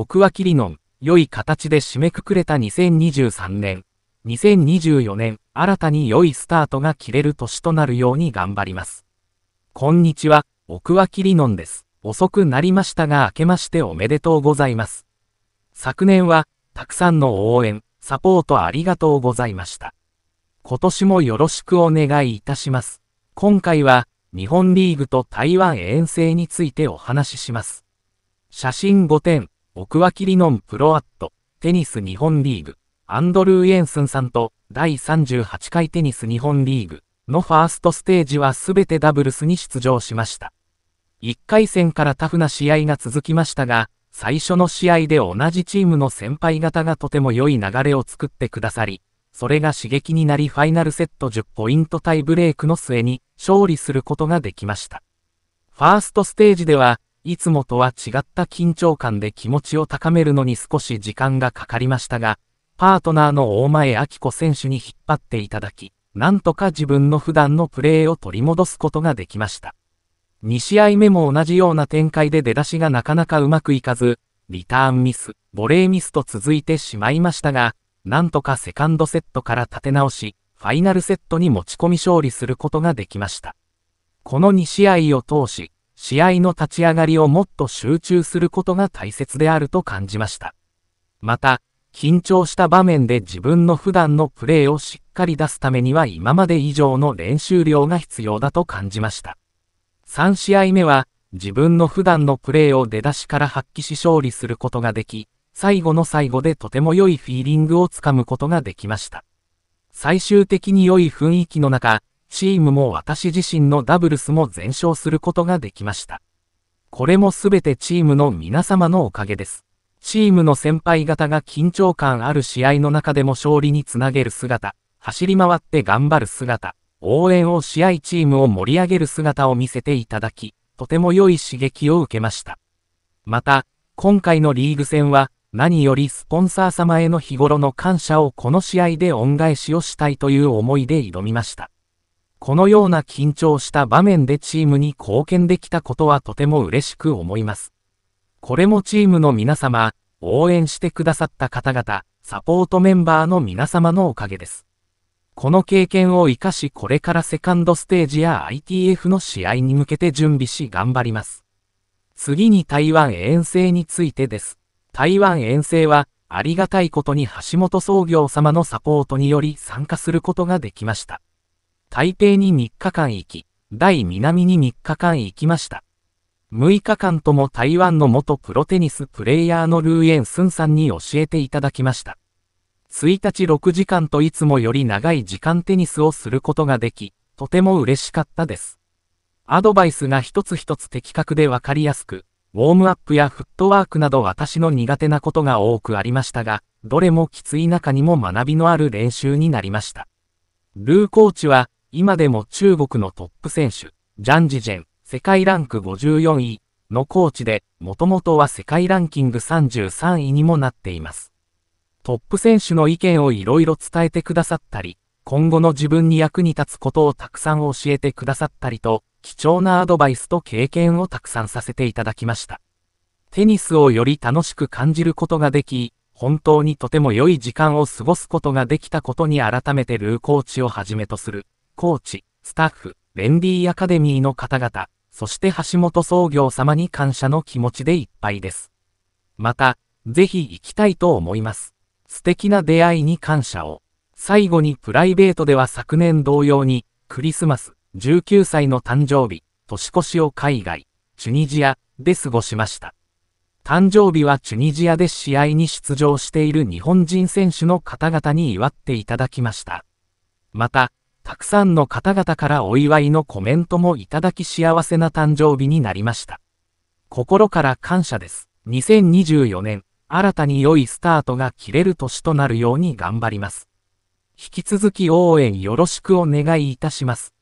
奥脇理論、良い形で締めくくれた2023年、2024年、新たに良いスタートが切れる年となるように頑張ります。こんにちは、奥脇理論です。遅くなりましたが明けましておめでとうございます。昨年は、たくさんの応援、サポートありがとうございました。今年もよろしくお願いいたします。今回は、日本リーグと台湾遠征についてお話しします。写真5点、僕はキリノンプロアット、テニス日本リーグ、アンドルー・エンスンさんと第38回テニス日本リーグのファーストステージはすべてダブルスに出場しました。1回戦からタフな試合が続きましたが、最初の試合で同じチームの先輩方がとても良い流れを作ってくださり、それが刺激になりファイナルセット10ポイントタイブレークの末に勝利することができました。ファーストステージではいつもとは違った緊張感で気持ちを高めるのに少し時間がかかりましたが、パートナーの大前明子選手に引っ張っていただき、なんとか自分の普段のプレーを取り戻すことができました。2試合目も同じような展開で出だしがなかなかうまくいかず、リターンミス、ボレーミスと続いてしまいましたが、なんとかセカンドセットから立て直し、ファイナルセットに持ち込み勝利することができました。この2試合を通し、試合の立ち上がりをもっと集中することが大切であると感じました。また、緊張した場面で自分の普段のプレーをしっかり出すためには今まで以上の練習量が必要だと感じました。3試合目は、自分の普段のプレーを出だしから発揮し勝利することができ、最後の最後でとても良いフィーリングをつかむことができました。最終的に良い雰囲気の中、チームも私自身のダブルスも全勝することができました。これもすべてチームの皆様のおかげです。チームの先輩方が緊張感ある試合の中でも勝利につなげる姿、走り回って頑張る姿、応援を試合チームを盛り上げる姿を見せていただき、とても良い刺激を受けました。また、今回のリーグ戦は、何よりスポンサー様への日頃の感謝をこの試合で恩返しをしたいという思いで挑みました。このような緊張した場面でチームに貢献できたことはとても嬉しく思います。これもチームの皆様、応援してくださった方々、サポートメンバーの皆様のおかげです。この経験を活かしこれからセカンドステージや ITF の試合に向けて準備し頑張ります。次に台湾遠征についてです。台湾遠征は、ありがたいことに橋本創業様のサポートにより参加することができました。台北に3日間行き、大南に3日間行きました。6日間とも台湾の元プロテニスプレイヤーのルーエン・スンさんに教えていただきました。1日6時間といつもより長い時間テニスをすることができ、とても嬉しかったです。アドバイスが一つ一つ的確でわかりやすく、ウォームアップやフットワークなど私の苦手なことが多くありましたが、どれもきつい中にも学びのある練習になりました。ルーコーチは、今でも中国のトップ選手、ジャン・ジジェン、世界ランク54位のコーチで、もともとは世界ランキング33位にもなっています。トップ選手の意見をいろいろ伝えてくださったり、今後の自分に役に立つことをたくさん教えてくださったりと、貴重なアドバイスと経験をたくさんさせていただきました。テニスをより楽しく感じることができ、本当にとても良い時間を過ごすことができたことに改めてルーコーチをはじめとするコーチ、スタッフ、レンディーアカデミーの方々、そして橋本創業様に感謝の気持ちでいっぱいです。また、ぜひ行きたいと思います。素敵な出会いに感謝を。最後にプライベートでは昨年同様に、クリスマス、19歳の誕生日、年越しを海外、チュニジアで過ごしました。誕生日はチュニジアで試合に出場している日本人選手の方々に祝っていただきました。また、たくさんの方々からお祝いのコメントもいただき幸せな誕生日になりました。心から感謝です。2024年、新たに良いスタートが切れる年となるように頑張ります。引き続き応援よろしくお願いいたします。